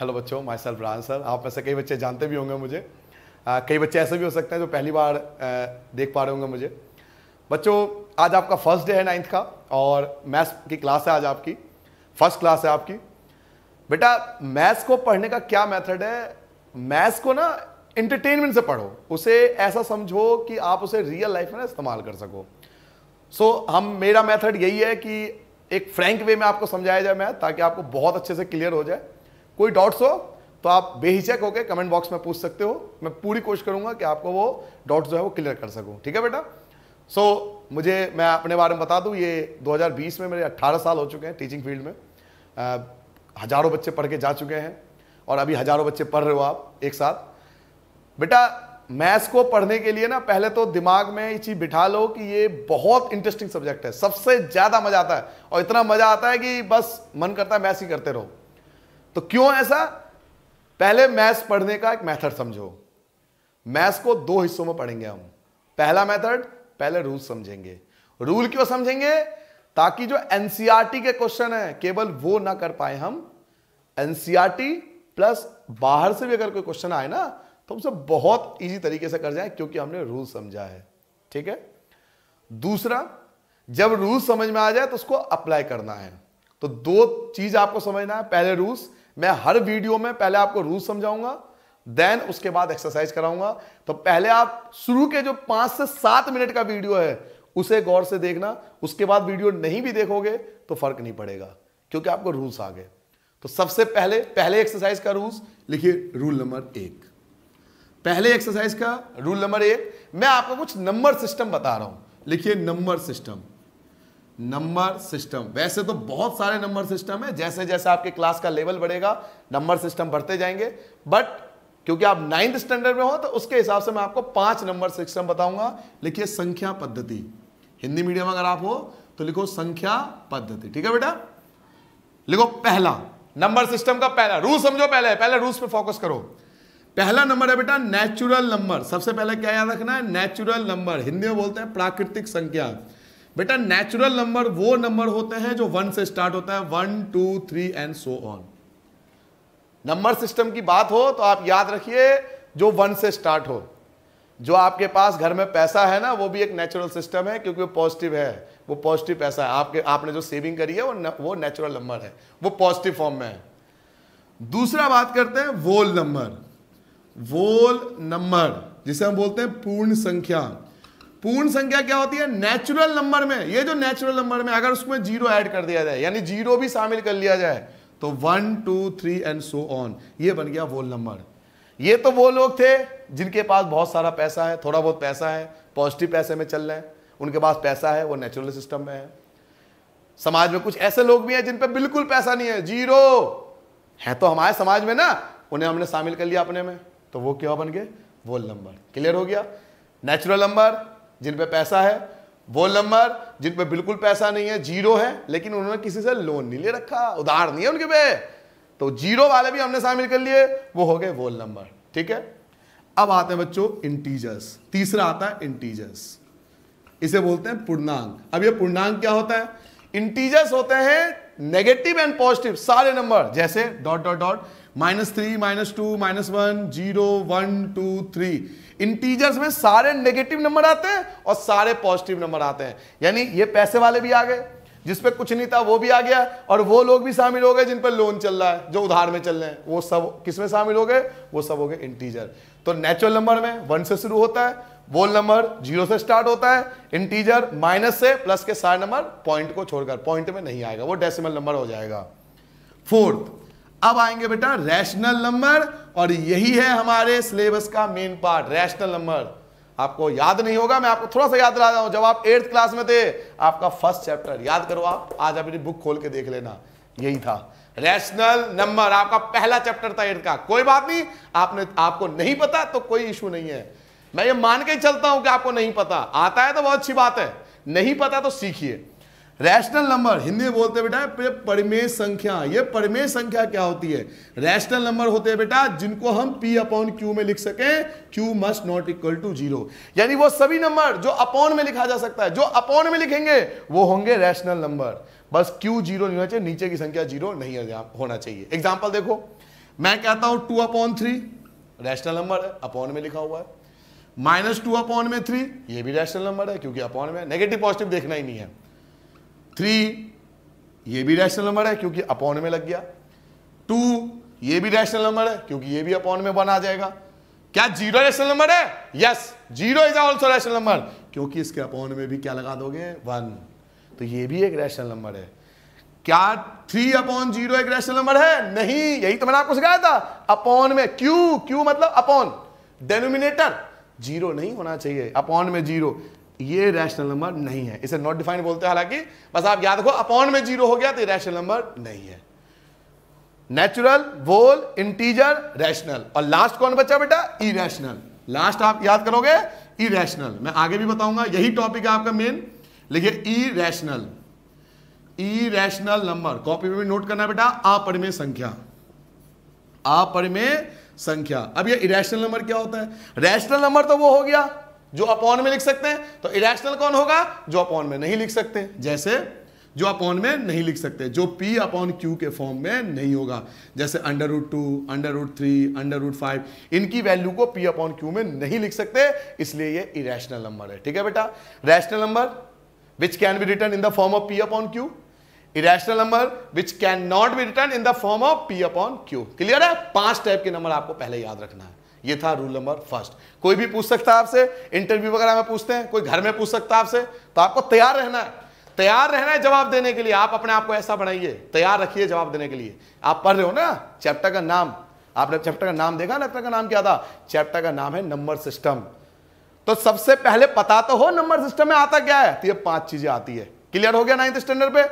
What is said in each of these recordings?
hello बच्चों my self Raj sir आप में से कई बच्चे जानते भी होंगे मुझे आ, कई बच्चे ऐसे भी हो सकते हैं जो पहली बार आ, देख पा रहे होंगे मुझे बच्चों आज आपका फर्स्ट डे है नाइन्थ का और मैथ्स की क्लास है आज आपकी फर्स्ट क्लास है आपकी बेटा मैथ्स को पढ़ने का क्या मेथड है मैथ्स को ना इंटरटेनमेंट से पढ़ो उसे ऐसा समझो कि आप उसे रियल लाइफ में इस्तेमाल कर सको सो so, हम मेरा मेथड यही है कि एक फ्रैंक वे में आपको समझाया जाए मैथ ताकि आपको बहुत अच्छे से क्लियर हो जाए कोई डाउट्स हो तो आप बेहिचक होकर कमेंट बॉक्स में पूछ सकते हो मैं पूरी कोशिश करूंगा कि आपको वो डाउट्स जो है वो क्लियर कर सकूं ठीक है बेटा सो so, मुझे मैं अपने बारे में बता दूं ये 2020 में मेरे 18 साल हो चुके हैं टीचिंग फील्ड में आ, हजारों बच्चे पढ़ के जा चुके हैं और अभी हजारों बच्चे पढ़ रहे हो आप एक साथ बेटा मैथ्स को पढ़ने के लिए ना पहले तो दिमाग में ये चीज़ बिठा लो कि ये बहुत इंटरेस्टिंग सब्जेक्ट है सबसे ज़्यादा मज़ा आता है और इतना मज़ा आता है कि बस मन करता है मैथ्स ही करते रहो तो क्यों ऐसा पहले मैथ्स पढ़ने का एक मेथड समझो मैथ्स को दो हिस्सों में पढ़ेंगे हम पहला मेथड पहले रूल समझेंगे रूल क्यों समझेंगे ताकि जो एनसीईआरटी e के क्वेश्चन है केवल वो ना कर पाए हम एनसीईआरटी प्लस e बाहर से भी अगर कोई क्वेश्चन आए ना तो हम सब बहुत इजी तरीके से कर जाए क्योंकि हमने रूल समझा है ठीक है दूसरा जब रूल समझ में आ जाए तो उसको अप्लाई करना है तो दो चीज आपको समझना है पहले रूल्स मैं हर वीडियो में पहले आपको रूल समझाऊंगा देन उसके बाद एक्सरसाइज कराऊंगा तो पहले आप शुरू के जो पांच से सात मिनट का वीडियो है उसे गौर से देखना उसके बाद वीडियो नहीं भी देखोगे तो फर्क नहीं पड़ेगा क्योंकि आपको रूल्स आ गए तो सबसे पहले पहले एक्सरसाइज का रूल्स लिखिए रूल नंबर एक पहले एक्सरसाइज का रूल नंबर एक मैं आपको कुछ नंबर सिस्टम बता रहा हूं लिखिए नंबर सिस्टम नंबर सिस्टम वैसे तो बहुत सारे नंबर सिस्टम है जैसे जैसे आपके क्लास का लेवल बढ़ेगा नंबर सिस्टम बढ़ते जाएंगे बट क्योंकि आप नाइन्थ स्टैंडर्ड में हो तो उसके हिसाब से मैं आपको पांच नंबर सिस्टम बताऊंगा लिखिए संख्या पद्धति हिंदी मीडियम अगर आप हो तो लिखो संख्या पद्धति ठीक है बेटा लिखो पहला नंबर सिस्टम का पहला रूल समझो पहले पहले रूल्स पे फोकस करो पहला नंबर है बेटा नेचुरल नंबर सबसे पहले क्या याद रखना है नेचुरल नंबर हिंदी में बोलते हैं प्राकृतिक संख्या बेटा नेचुरल नंबर वो नंबर होते हैं जो वन से स्टार्ट होता है one two three and so on number system की बात हो तो आप याद रखिए जो वन से स्टार्ट हो जो आपके पास घर में पैसा है ना वो भी एक नेचुरल सिस्टम है क्योंकि वो पॉजिटिव है वो पॉजिटिव पैसा है आपके आपने जो सेविंग करी है वो न, वो नेचुरल नंबर है वो पॉजिटिव फॉर्म में है दूसरा बात करते हैं वोल नंबर वोल नंबर जिसे हम बोलते हैं पूर्ण संख्या पूर्ण संख्या क्या होती है नेचुरल नंबर में ये जो नेचुरल नंबर में अगर उसमें जीरो ऐड कर दिया जाए यानी जीरो भी शामिल कर लिया जाए तो one two three and so on ये बन गया वोल नंबर ये तो वो लोग थे जिनके पास बहुत सारा पैसा है थोड़ा बहुत पैसा है पॉजिटिव पैसे में चल रहे हैं उनके पास पैसा है वो नेचुरल सिस्टम में है समाज में कुछ ऐसे लोग भी हैं जिन पर बिल्कुल पैसा नहीं है जीरो है तो हमारे समाज में ना उन्हें हमने शामिल कर लिया अपने में तो वो क्या बन गए वोल नंबर क्लियर हो गया नेचुरल नंबर जिन पे पैसा है वो नंबर जिन पे बिल्कुल पैसा नहीं है जीरो है लेकिन उन्होंने किसी से लोन नहीं ले रखा उधार नहीं है उनके पे तो जीरो वाले भी हमने शामिल कर लिए वो हो गए वोल नंबर ठीक है अब आते हैं बच्चों इंटीजर्स तीसरा आता है इंटीजर्स इसे बोलते हैं पूर्णांक अब ये पूर्णांक क्या होता है इंटीजर्स होते हैं नेगेटिव एंड पॉजिटिव सारे नंबर जैसे dot dot dot minus three minus two minus one zero one two three integers में सारे नेगेटिव नंबर आते हैं और सारे पॉजिटिव नंबर आते हैं यानी ये पैसे वाले भी आ गए जिस पे कुछ नहीं था वो भी आ गया और वो लोग भी शामिल हो गए जिन पर लोन चल रहा है जो उधार में चल रहे हैं वो सब किस में शामिल हो गए वो सब हो गए इंटीजर तो नेचुरल नंबर में वन से शुरू होता है वोल नंबर जीरो से स्टार्ट होता है इंटीजर माइनस से प्लस के सारे नंबर पॉइंट को छोड़कर पॉइंट में नहीं आएगा वो डेसिमल नंबर हो जाएगा फोर्थ अब आएंगे बेटा रैशनल नंबर और यही है हमारे सिलेबस का मेन पार्ट रैशनल नंबर आपको याद नहीं होगा मैं आपको थोड़ा सा याद दिला रहा हूं जब आप एट्थ क्लास में थे आपका फर्स्ट चैप्टर याद करो आप आज अपनी बुक खोल के देख लेना यही था रैशनल नंबर आपका पहला चैप्टर था एट्थ का कोई बात नहीं आपने आपको नहीं पता तो कोई इशू नहीं है मैं ये मान के चलता हूं कि आपको नहीं पता आता है तो बहुत अच्छी बात है नहीं पता तो सीखिए रैशनल नंबर हिंदी में बोलते बेटा परिमेय संख्या ये परिमेय संख्या क्या होती है रैशनल नंबर होते हैं बेटा जिनको हम p अपॉन q में लिख सके q must not equal to zero यानी वो सभी नंबर जो अपॉन में लिखा जा सकता है जो अपॉन में लिखेंगे वो होंगे रैशनल नंबर बस q जीरो नहीं होना चाहिए नीचे की संख्या जीरो नहीं होना चाहिए एग्जाम्पल देखो मैं कहता हूं two upon three rational number है अपॉन में लिखा हुआ है माइनस टू अपॉन में थ्री ये भी रैशनल नंबर है क्योंकि अपॉन में नेगेटिव पॉजिटिव देखना ही नहीं है थ्री ये भी रैशनल नंबर है क्योंकि अपॉन में लग गया टू ये भी रैशनल नंबर है क्योंकि ये भी अपॉन में वन आ जाएगा क्या जीरो रैशनल नंबर है yes zero is also rational number क्योंकि इसके अपॉन में भी क्या लगा दोगे वन तो ये भी एक रैशनल नंबर है क्या थ्री अपॉन जीरो एक रैशनल नंबर है नहीं यही तो मैंने आपको सिखाया था अपॉन में क्यू क्यू मतलब अपॉन डेनोमिनेटर जीरो नहीं होना चाहिए अपॉन में जीरो ये रैशनल नंबर नहीं है इसे नॉट डिफाइंड बोलते हैं हालांकि बस आप याद रखो अपॉन में जीरो हो गया तो रैशनल नंबर नहीं है नेचुरल वोल इंटीजर रैशनल और लास्ट कौन बच्चा बेटा इरेशनल लास्ट आप याद करोगे इरेशनल मैं आगे भी बताऊंगा यही टॉपिक है आपका मेन लिखिए इरेशनल इरेशनल नंबर कॉपी में भी नोट करना बेटा अपरिमेय संख्या अपरिमेय संख्या अब ये इरेशनल नंबर क्या होता है रैशनल नंबर तो वो हो गया जो अपॉन में लिख सकते हैं तो इरेशनल कौन होगा जो अपॉन में नहीं लिख सकते जैसे जो अपॉन में नहीं लिख सकते जो p अपॉन क्यू के फॉर्म में नहीं होगा जैसे under root two under root three under root five इनकी वैल्यू को p अपॉन q में नहीं लिख सकते इसलिए ये इरेशनल नंबर है ठीक है बेटा rational number which can be written in the form of p upon q irrational number which can not be written in the form of p upon q clear है पांच टाइप के number आपको पहले याद रखना है ये था रूल नंबर फर्स्ट कोई भी पूछ सकता है आपसे इंटरव्यू वगैरह में पूछते हैं कोई घर में पूछ सकता है आपसे तो आपको तैयार रहना है तैयार रहना है जवाब देने के लिए आप अपने आप को ऐसा बनाइए तैयार रखिए जवाब देने के लिए आप पढ़ रहे हो ना चैप्टर का नाम आपने चैप्टर का नाम देखा ना का नाम क्या था चैप्टर का नाम है नंबर सिस्टम तो सबसे पहले पता तो हो नंबर सिस्टम में आता क्या है तो ये पांच चीजें आती है क्लियर हो गया नाइन्थ स्टैंडर्ड पे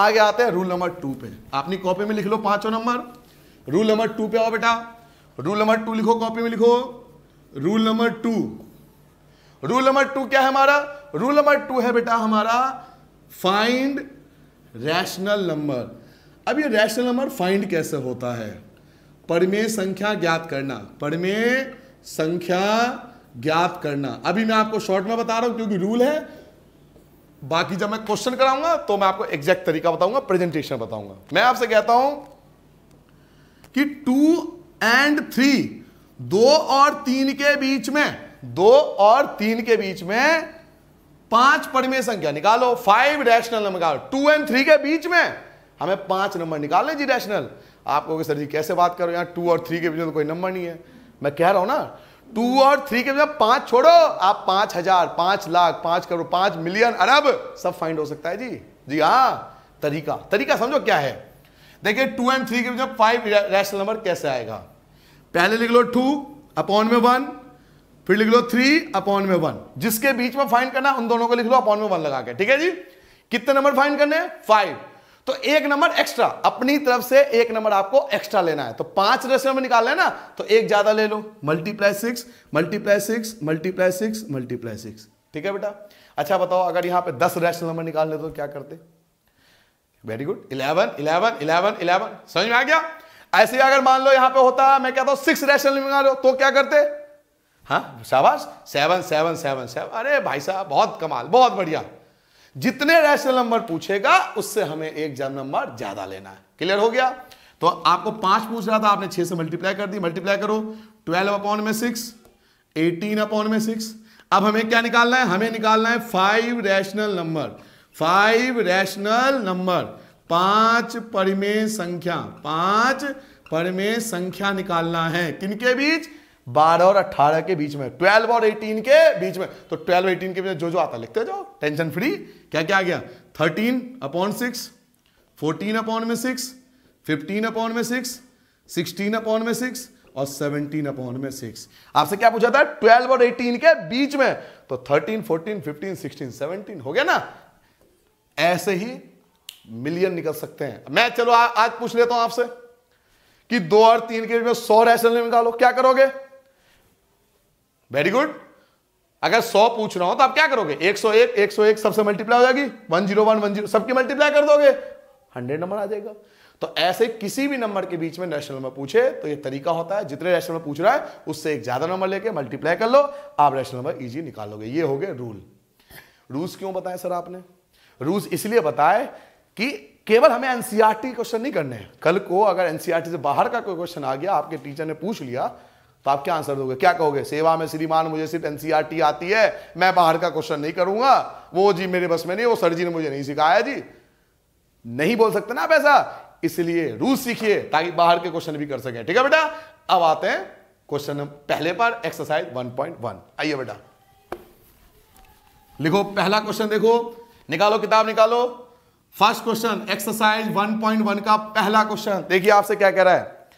आगे आते हैं रूल नंबर टू पे अपनी कॉपी में लिख लो पांचों नंबर रूल नंबर टू पे आओ बेटा रूल नंबर टू लिखो कॉपी में लिखो rule number two rule number two क्या है हमारा रूल नंबर टू है बेटा हमारा फाइंड रैशनल नंबर अब ये रैशनल नंबर फाइंड कैसे होता है परमे संख्या ज्ञात करना परमे संख्या ज्ञात करना अभी मैं आपको शॉर्ट में बता रहा हूं क्योंकि रूल है बाकी जब मैं क्वेश्चन कराऊंगा तो मैं आपको एग्जैक्ट तरीका बताऊंगा प्रेजेंटेशन बताऊंगा मैं आपसे कहता हूं कि टू एंड थ्री दो और तीन के बीच में दो और तीन के बीच में पांच परिमेय संख्या निकालो फाइव रैशनल नंबर निकालो टू एंड थ्री के बीच में हमें पांच नंबर निकालने जी रैशनल आप कहोगे सर जी कैसे बात करो यहां टू और थ्री के बीच में तो कोई नंबर नहीं है मैं कह रहा हूं ना टू और थ्री के बीच पांच छोड़ो आप पांच हजार पांच लाख पांच करोड़ पांच मिलियन अरब सब फाइंड हो सकता है जी जी हाँ तरीका तरीका समझो क्या है देखिए टू एंड थ्री के बीच में फाइव रैशनल नंबर कैसे आएगा पहले लिख लो टू अपॉन में वन फिर लिख लो थ्री अपॉन में वन जिसके बीच में फाइन करना उन दोनों को लिख लो अपॉन में वन लगा के ठीक है जी कितने नंबर फाइन करने फाइव तो एक नंबर एक्स्ट्रा अपनी तरफ से एक नंबर आपको एक्स्ट्रा लेना है तो पांच रेशियो में निकाल लेना तो एक ज्यादा ले लो multiply six multiply six multiply six multiply six ठीक है बेटा अच्छा बताओ अगर यहां पे दस रैशनल नंबर निकाल ले तो क्या करते very good eleven eleven eleven eleven समझ में आ गया ऐसे अगर मान लो यहां पे होता मैं कहता हूं सिक्स रैशनल लो तो क्या करते हाँ शाबाश सेवन सेवन सेवन सेवन अरे भाई साहब बहुत कमाल बहुत बढ़िया जितने रैशनल नंबर पूछेगा उससे हमें एक जन नंबर ज्यादा लेना है क्लियर हो गया तो आपको पांच पूछ रहा था आपने छह से मल्टीप्लाई कर दी मल्टीप्लाई करो ट्वेल्व अपॉन में सिक्स एटीन अपॉन में सिक्स अब हमें क्या निकालना है हमें निकालना है five rational number five rational number पांच परिमेय संख्या पांच परिमेय संख्या निकालना है किनके बीच 12 और 18 के बीच में 12 और 18 के बीच में तो 12 18 के बीच में जो जो आता लिखते जाओ टेंशन फ्री क्या क्या आ गया 13 अपॉन सिक्स फोर्टीन अपॉन में सिक्स फिफ्टीन अपॉन में सिक्स सिक्सटीन अपॉन में सिक्स और 17 अपॉन में 6 आपसे क्या पूछा था 12 और 18 के बीच में तो 13 14 15 16 17 हो गया ना ऐसे ही मिलियन निकल सकते हैं मैं चलो आ, आज पूछ लेता हूं आपसे कि दो और तीन के में सौ रैशनल निकालो क्या करोगे वेरी गुड अगर सौ पूछ रहा हूं तो आप क्या करोगे एक सौ एक एक सौ एक सबसे मल्टीप्लाई हो जाएगी one zero one one zero सबकी मल्टीप्लाई कर दोगे हंड्रेड नंबर आ जाएगा तो ऐसे किसी भी नंबर के बीच में रैशनल नंबर पूछे तो ये तरीका होता है जितने रैशनल नंबर पूछ रहा है उससे एक ज्यादा नंबर लेके मल्टीप्लाई कर लो आप रैशनल नंबर इजी निकालोगे ये हो गए रूल रूल्स क्यों बताए सर आपने रूल्स इसलिए बताए कि केवल हमें एनसीईआरटी क्वेश्चन e नहीं करने हैं कल को अगर एनसीईआरटी e से बाहर का कोई क्वेश्चन आ गया आपके टीचर ने पूछ लिया तो आप क्या आंसर दोगे क्या कहोगे सेवा में श्रीमान मुझे सिर्फ एनसीईआरटी e आती है मैं बाहर का क्वेश्चन नहीं करूंगा वो जी मेरे बस में नहीं वो सर जी ने मुझे नहीं सिखाया जी नहीं बोल सकते ना आप ऐसा इसलिए रूल सीखिए ताकि बाहर के क्वेश्चन भी कर सके ठीक है बेटा अब आते हैं क्वेश्चन पहले पर एक्सरसाइज 1.1 आइए बेटा लिखो पहला क्वेश्चन देखो निकालो किताब निकालो फर्स्ट क्वेश्चन एक्सरसाइज 1.1 का पहला क्वेश्चन देखिए आपसे क्या कह रहा है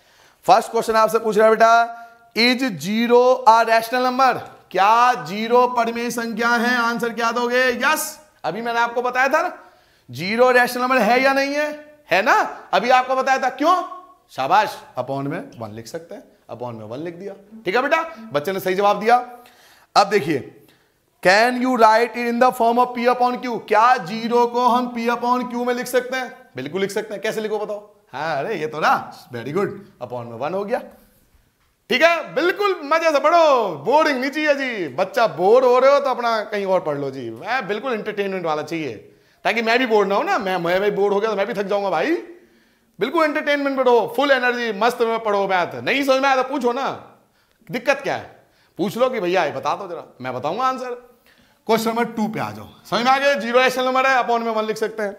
फर्स्ट क्वेश्चन आपसे पूछ रहा है बेटा is zero a rational number क्या जीरो परिमेय संख्या है आंसर क्या दोगे यस अभी मैंने आपको बताया था ना जीरो रैशनल नंबर है या नहीं है है ना अभी आपको बताया था क्यों शाबाश अपॉन में वन लिख सकते हैं अपॉन में वन लिख दिया ठीक है बेटा बच्चे ने सही जवाब दिया अब देखिए can you write it in the form of P upon q क्या जीरो को हम पी अपॉन क्यू में लिख सकते हैं बिल्कुल लिख सकते हैं कैसे लिखो बताओ हाँ अरे ये तो ना वेरी गुड अपॉन में वन हो गया ठीक है बिल्कुल मजे से पढ़ो बोरिंग नहीं चाहिए जी बच्चा बोर हो रहे हो तो अपना कहीं और पढ़ लो जी मैं बिल्कुल इंटरटेनमेंट वाला चाहिए ताकि मैं भी बोर ना हो ना मैं मैं भी बोर हो गया तो मैं भी थक जाऊंगा भाई बिल्कुल एंटरटेनमेंट पढ़ो फुल एनर्जी मस्त में पढ़ो मैथ नहीं समझ में आया तो पूछो ना दिक्कत क्या है पूछ लो कि भैया बता दो जरा मैं बताऊंगा आंसर क्वेश्चन नंबर टू पे आ जाओ समझ में आ गया जीरो रैशनल नंबर है अपॉन में वन लिख सकते हैं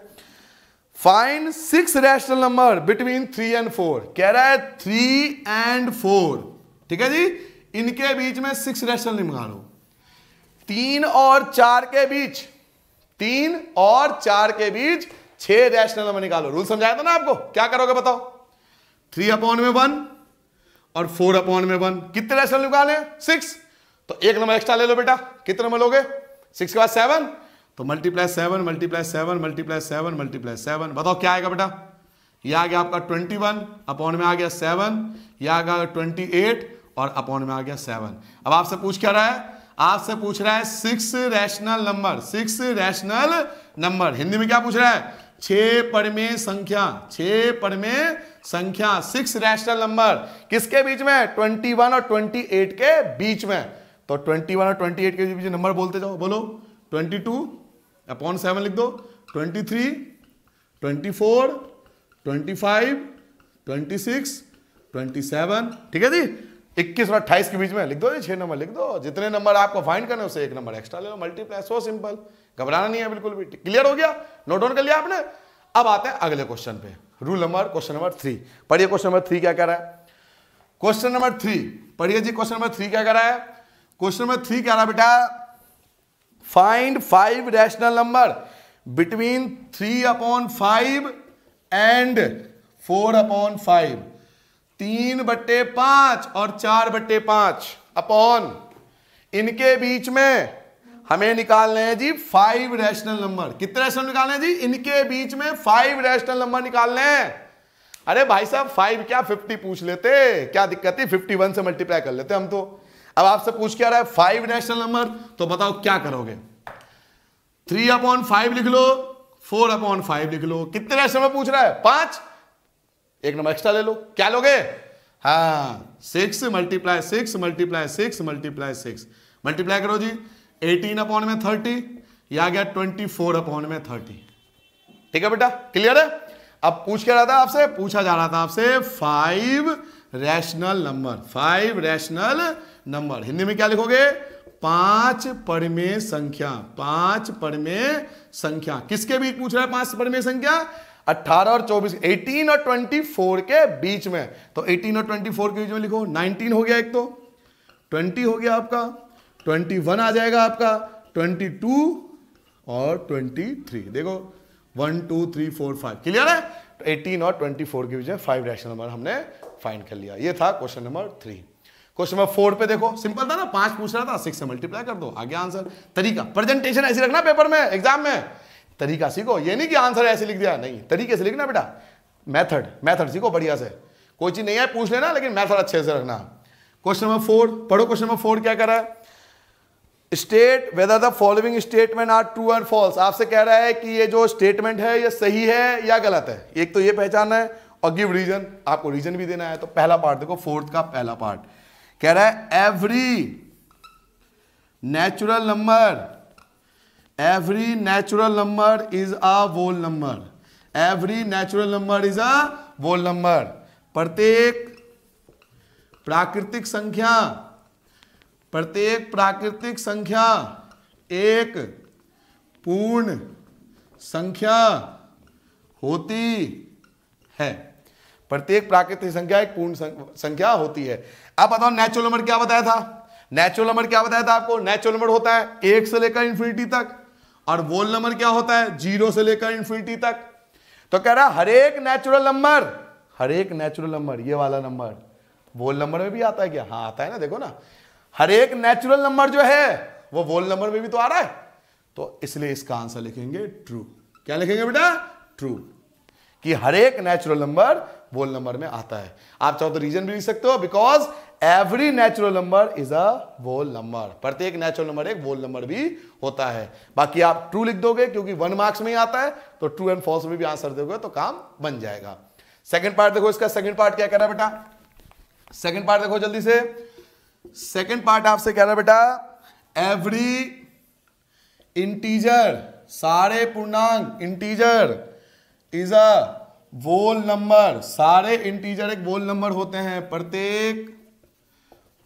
fine six rational number between three and four कह रहा है थ्री एंड फोर ठीक है जी इनके बीच में सिक्स रैशनल निकालो तीन और चार के बीच तीन और चार के बीच छह रैशनल नंबर निकालो रूल समझाया था ना आपको क्या करोगे बताओ थ्री अपॉन में वन और फोर अपॉन में वन कितने रैशनल निकाले सिक्स तो एक नंबर एक्स्ट्रा ले लो बेटा कितने नंबर लोगे सिक्स के बाद सेवन तो multiply seven multiply seven multiply seven multiply seven बताओ क्या आएगा बेटा ये आ गया आपका ट्वेंटी वन अपॉन में आ गया सेवन ये आ गया ट्वेंटी एट और अपॉन में आ गया सेवन अब आपसे पूछ क्या रहा है आपसे पूछ रहा है six rational number six rational number Hindi में क्या पूछ रहा है छह परमे संख्या छह परमे संख्या सिक्स रैशनल नंबर किसके बीच में ट्वेंटी वन और ट्वेंटी एट के बीच में तो 21 और 28 के बीच नंबर बोलते जाओ बोलो 22 अपॉन सेवन लिख दो 23, 24, 25, 26, 27 ठीक है जी इक्कीस और 28 के बीच में लिख दो जी छह नंबर लिख दो जितने नंबर आपको फाइंड करने उसे एक नंबर एक्स्ट्रा ले लो मल्टीप्लाई सो सिंपल घबराना नहीं है बिल्कुल भी क्लियर हो गया नोट डाउन कर लिया आपने अब आते हैं अगले क्वेश्चन पे rule number question number three पढ़िए क्वेश्चन नंबर थ्री क्या कह रहा है क्वेश्चन नंबर थ्री पढ़िए जी क्वेश्चन नंबर थ्री क्या कह रहा है क्वेश्चन नंबर थ्री क्या रहा बेटा find five rational number between three upon five and four upon five तीन बट्टे पांच और चार बट्टे पांच अपॉन इनके बीच में हमें निकालने हैं जी फाइव रैशनल नंबर कितने रैशनल निकालने हैं जी इनके बीच में फाइव रैशनल नंबर निकालने हैं अरे भाई साहब फाइव क्या फिफ्टी पूछ लेते क्या दिक्कत थी फिफ्टी वन से मल्टीप्लाई कर लेते हम तो अब आपसे पूछ क्या रहा है फाइव नेशनल नंबर तो बताओ क्या करोगे थ्री अपॉन फाइव लिख लो फोर अपॉन फाइव लिख लो कितने नेशनल नंबर पूछ रहा है पांच एक नंबर एक्स्ट्रा ले लो क्या लोगे हा six multiply six multiply six multiply six multiply करो जी एटीन अपॉन में थर्टी या गया ट्वेंटी फोर अपॉन में थर्टी ठीक है बेटा क्लियर है अब पूछ क्या रहा था आपसे पूछा जा रहा था आपसे five rational number five rational number Hindi में क्या लिखोगे पांच परमे संख्या पांच परमे संख्या किसके बीच पूछ रहा है पांच परमे संख्या 18 और 24 18 और 24 के बीच में तो 18 और 24 के बीच में लिखो 19 हो गया एक तो 20 हो गया आपका 21 आ जाएगा आपका 22 और 23 देखो one two three four five clear है 18 और 24 के बीच में फाइव रैशन नंबर हमने फाइंड कर लिया ये था question number three question number four पे देखो सिंपल था ना पांच पूछ रहा था सिक्स से मल्टीप्लाई कर दो आगे आंसर तरीका प्रेजेंटेशन ऐसे रखना पेपर में एग्जाम में तरीका सीखो ये नहीं कि आंसर ऐसे लिख दिया नहीं तरीके से लिखना बेटा मैथड मैथड सीखो बढ़िया से कोई चीज नहीं है पूछ लेना लेकिन मैथड अच्छे से रखना क्वेश्चन नंबर फोर पढ़ो क्वेश्चन नंबर फोर क्या कर रहा है state whether the following statement are true and false आपसे कह रहा है कि ये जो स्टेटमेंट है ये सही है या गलत है एक तो ये पहचानना है और गिव रीजन आपको रीजन भी देना है तो पहला पार्ट देखो फोर्थ का पहला पार्ट कह रहा है every natural number every natural number is a whole number every natural number is a whole number प्रत्येक प्राकृतिक संख्या प्रत्येक प्राकृतिक संख्या एक पूर्ण संख्या होती है प्रत्येक प्राकृतिक संख्या एक पूर्ण संख्या होती है अब बताओ नेचुरल नंबर क्या बताया था नेचुरल नंबर क्या बताया था आपको नेचुरल नंबर होता है एक से लेकर इन्फिनिटी तक और वोल नंबर क्या होता है जीरो से लेकर इन्फिनिटी तक तो कह रहा हर एक नेचुरल नंबर हर एक नेचुरल नंबर ये वाला नंबर वोल नंबर में भी आता है क्या हाँ आता है ना देखो ना हर एक नेचुरल नंबर जो है वो वोल नंबर में भी तो आ रहा है तो इसलिए इसका आंसर लिखेंगे ट्रू क्या लिखेंगे बेटा ट्रू कि हर एक नेचुरल नंबर बोल नंबर में आता है आप चाहो तो रीजन भी लिख सकते हो because every natural number is a whole number प्रत्येक नेचुरल नंबर एक वोल नंबर भी होता है बाकी आप ट्रू लिख दोगे क्योंकि वन मार्क्स में ही आता है तो ट्रू एंड फॉल्स में भी आंसर दोगे तो काम बन जाएगा सेकेंड पार्ट देखो इसका सेकंड पार्ट क्या कह रहा है बेटा सेकेंड पार्ट देखो जल्दी से सेकेंड पार्ट आपसे कह रहा है बेटा एवरी इंटीजर सारे पूर्णांक integer is a whole number सारे इंटीजर एक वोल नंबर होते हैं प्रत्येक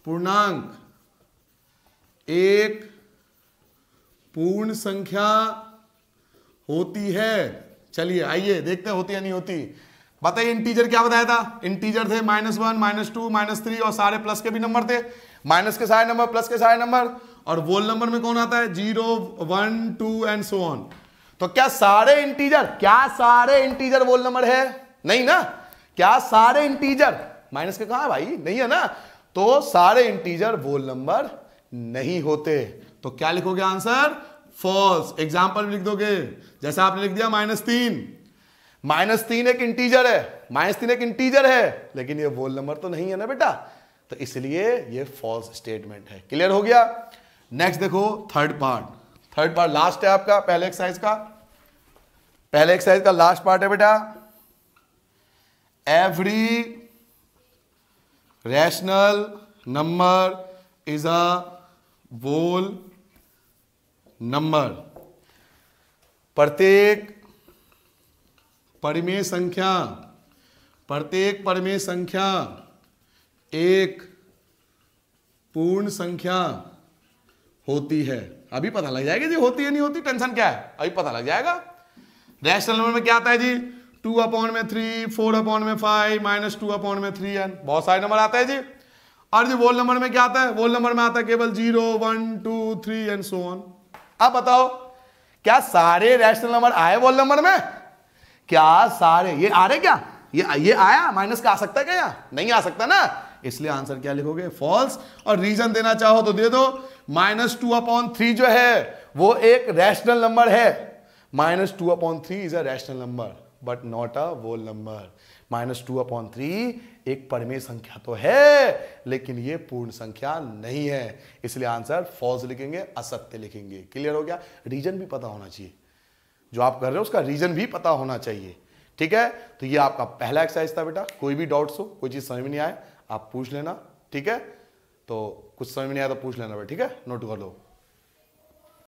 पूर्णांक एक पूर्ण संख्या होती है चलिए आइए देखते होती या नहीं होती बताइए इंटीजर क्या बताया था इंटीजर थे minus one minus two minus three और सारे प्लस के भी नंबर थे माइनस के सारे नंबर प्लस के सारे नंबर और वोल नंबर में कौन आता है zero one two and so on तो क्या सारे इंटीजर क्या सारे इंटीजर रोल नंबर है नहीं ना क्या सारे इंटीजर माइनस के कहा भाई नहीं है ना तो सारे इंटीजर रोल नंबर नहीं होते तो क्या लिखोगे आंसर फॉल्स एग्जाम्पल लिख दोगे जैसे आपने लिख दिया माइनस तीन माइनस तीन एक इंटीजर है माइनस तीन एक इंटीजर है लेकिन ये वोल नंबर तो नहीं है ना बेटा तो इसलिए ये फॉल्स स्टेटमेंट है क्लियर हो गया नेक्स्ट देखो third part third part last है आपका पहले एक्सरसाइज का पहले एक्सरसाइज का लास्ट पार्ट है बेटा every rational number is a whole number प्रत्येक परिमेय संख्या प्रत्येक परिमेय संख्या एक पूर्ण संख्या होती है अभी पता लग जाएगा जी होती है नहीं होती टेंशन क्या है अभी पता लग जाएगा रैशनल नंबर में क्या आता है जी टू अपॉन में थ्री फोर अपॉन में फाइव माइनस टू अपॉन में थ्री एन बहुत सारे नंबर आता है जी और जी वोल नंबर में क्या आता है वोल नंबर में आता है केवल zero one two three and so on अब बताओ क्या सारे रैशनल नंबर आए वोल नंबर में क्या सारे ये आ रहे क्या ये ये आया माइनस का आ सकता है क्या नहीं आ सकता ना इसलिए आंसर क्या लिखोगे फॉल्स और रीजन देना चाहो तो दे दो माइनस टू अपॉन थ्री जो है वो एक रैशनल नंबर है minus two upon three is a rational number but not a whole number minus two upon three एक परमेय संख्या तो है लेकिन ये पूर्ण संख्या नहीं है इसलिए आंसर फॉल्स लिखेंगे असत्य लिखेंगे क्लियर हो गया रीजन भी पता होना चाहिए जो आप कर रहे हो उसका रीजन भी पता होना चाहिए ठीक है तो ये आपका पहला एक्सरसाइज था बेटा कोई भी डाउट्स हो कोई चीज समझ में नहीं आए आप पूछ लेना ठीक है तो कुछ समझ में नहीं आया तो पूछ लेना बेटा ठीक है नोट कर लो